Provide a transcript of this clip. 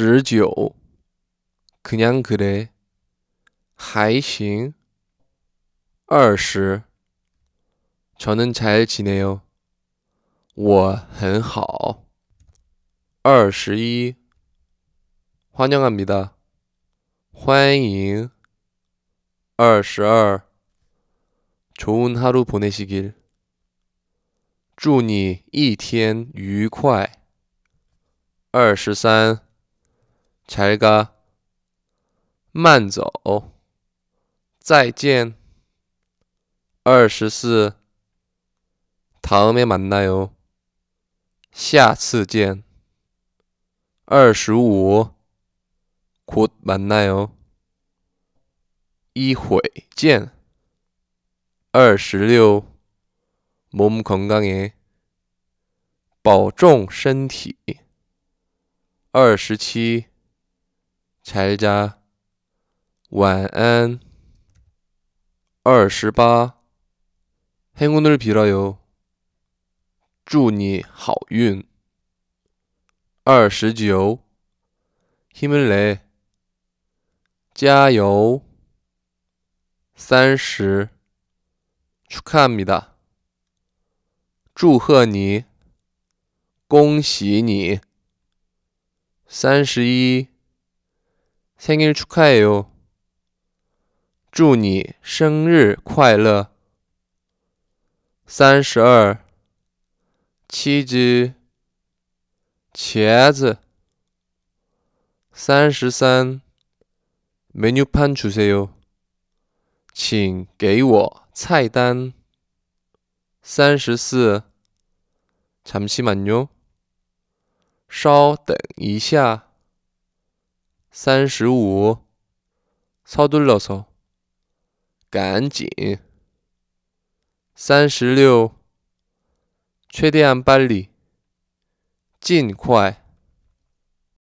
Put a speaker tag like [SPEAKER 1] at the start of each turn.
[SPEAKER 1] 19 그냥 그래 还行20 저는 잘 지내요 我很好21 환영합니다 欢迎22 좋은 하루 보내시길 祝你一天愉快。二十三。唱一慢走，再见。二十四。다음에만나 요， 下次见。二十五。곧만나 요， 一会见。二十六。몸건강 해， 保重身体。二十七。잘자晚安。二十八，행운을빌어요祝你好运。二十九，힘내加油。三十，축하합니다祝贺你，恭喜你。三十一。 생일 축하해요. 祝你生日快乐. 32. 치즈, 茄子. 33. 메뉴판 주세요. 请给我菜单. 34. 잠시만요. 稍等一下。三十五，操顿了操，赶紧。三十六，确定办理，尽快。